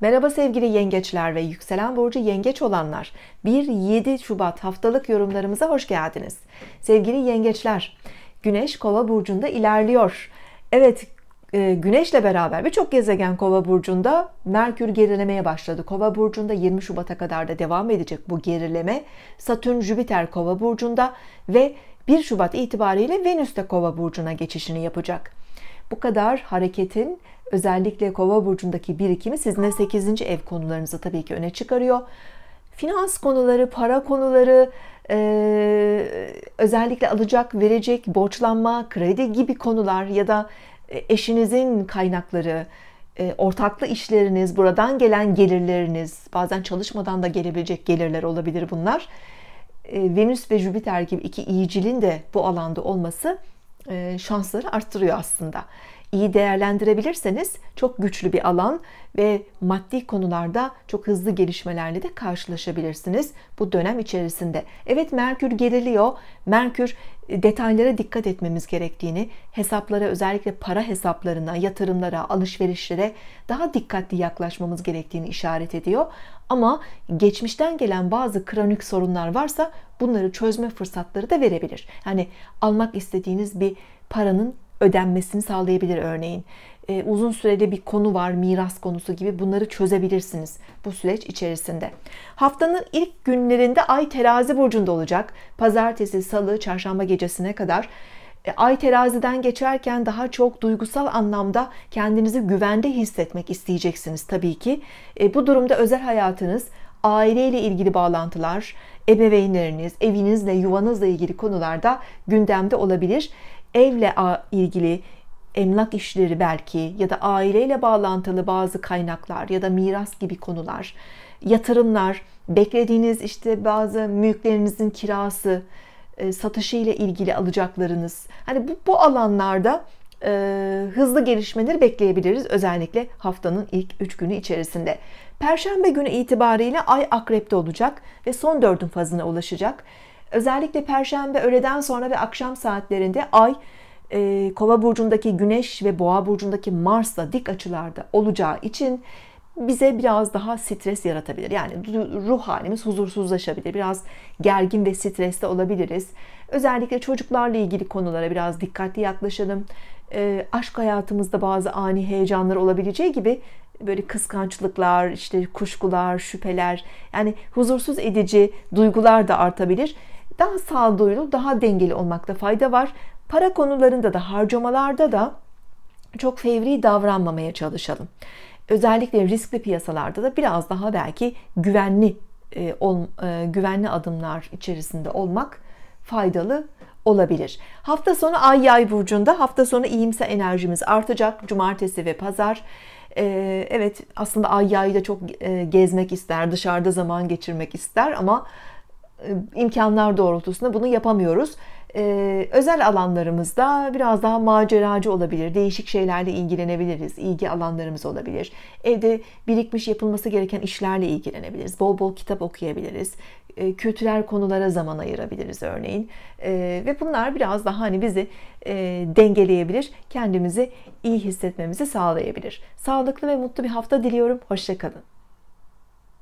Merhaba sevgili yengeçler ve yükselen burcu yengeç olanlar. 1-7 Şubat haftalık yorumlarımıza hoş geldiniz. Sevgili yengeçler, Güneş Kova burcunda ilerliyor. Evet, e, Güneşle beraber birçok gezegen Kova burcunda Merkür gerilemeye başladı. Kova burcunda 20 Şubat'a kadar da devam edecek bu gerileme. Satürn Jüpiter Kova burcunda ve 1 Şubat itibariyle Venüs de Kova burcuna geçişini yapacak. Bu kadar hareketin özellikle kova burcundaki birikimi sizin de 8. ev konularınızı tabii ki öne çıkarıyor. Finans konuları, para konuları, ee, özellikle alacak, verecek, borçlanma, kredi gibi konular ya da e, eşinizin kaynakları, e, ortaklı işleriniz, buradan gelen gelirleriniz, bazen çalışmadan da gelebilecek gelirler olabilir bunlar. E, Venüs ve Jüpiter gibi iki iyicilin de bu alanda olması şansları arttırıyor aslında iyi değerlendirebilirseniz çok güçlü bir alan ve maddi konularda çok hızlı gelişmelerle de karşılaşabilirsiniz bu dönem içerisinde. Evet Merkür geriliyor. Merkür e, detaylara dikkat etmemiz gerektiğini, hesaplara özellikle para hesaplarına, yatırımlara, alışverişlere daha dikkatli yaklaşmamız gerektiğini işaret ediyor. Ama geçmişten gelen bazı kronik sorunlar varsa bunları çözme fırsatları da verebilir. Yani almak istediğiniz bir paranın ödenmesini sağlayabilir örneğin. E, uzun süreli bir konu var, miras konusu gibi bunları çözebilirsiniz bu süreç içerisinde. Haftanın ilk günlerinde Ay terazi burcunda olacak. Pazartesi, salı, çarşamba gecesine kadar. E, ay teraziden geçerken daha çok duygusal anlamda kendinizi güvende hissetmek isteyeceksiniz tabii ki. E, bu durumda özel hayatınız, aileyle ilgili bağlantılar, ebeveynleriniz, evinizle, yuvanızla ilgili konularda gündemde olabilir. Evle ilgili emlak işleri belki ya da aileyle bağlantılı bazı kaynaklar ya da miras gibi konular, yatırımlar, beklediğiniz işte bazı mülklerinizin kirası, e, satışı ile ilgili alacaklarınız. Hani bu, bu alanlarda e, hızlı gelişmeleri bekleyebiliriz özellikle haftanın ilk 3 günü içerisinde. Perşembe günü itibariyle ay akrepte olacak ve son dördün fazına ulaşacak. Özellikle perşembe öğleden sonra ve akşam saatlerinde ay e, Kova burcundaki Güneş ve Boğa burcundaki Mars'la dik açılarda olacağı için bize biraz daha stres yaratabilir. Yani ruh halimiz huzursuzlaşabilir. Biraz gergin ve streste olabiliriz. Özellikle çocuklarla ilgili konulara biraz dikkatli yaklaşalım. E, aşk hayatımızda bazı ani heyecanlar olabileceği gibi böyle kıskançlıklar, işte kuşkular, şüpheler yani huzursuz edici duygular da artabilir. Daha sağduyulu, daha dengeli olmakta fayda var. Para konularında da harcamalarda da çok fevri davranmamaya çalışalım özellikle riskli piyasalarda da biraz daha belki güvenli e, ol, e, güvenli adımlar içerisinde olmak faydalı olabilir. Hafta sonu Ay Yay burcunda hafta sonu iyimse enerjimiz artacak. Cumartesi ve pazar e, evet aslında Ay Yay'ı da çok e, gezmek ister, dışarıda zaman geçirmek ister ama e, imkanlar doğrultusunda bunu yapamıyoruz. Ee, özel alanlarımızda biraz daha maceracı olabilir, değişik şeylerle ilgilenebiliriz, ilgi alanlarımız olabilir. Evde birikmiş yapılması gereken işlerle ilgilenebiliriz, bol bol kitap okuyabiliriz, ee, kültürel konulara zaman ayırabiliriz örneğin. Ee, ve bunlar biraz daha hani bizi e, dengeleyebilir, kendimizi iyi hissetmemizi sağlayabilir. Sağlıklı ve mutlu bir hafta diliyorum, hoşçakalın.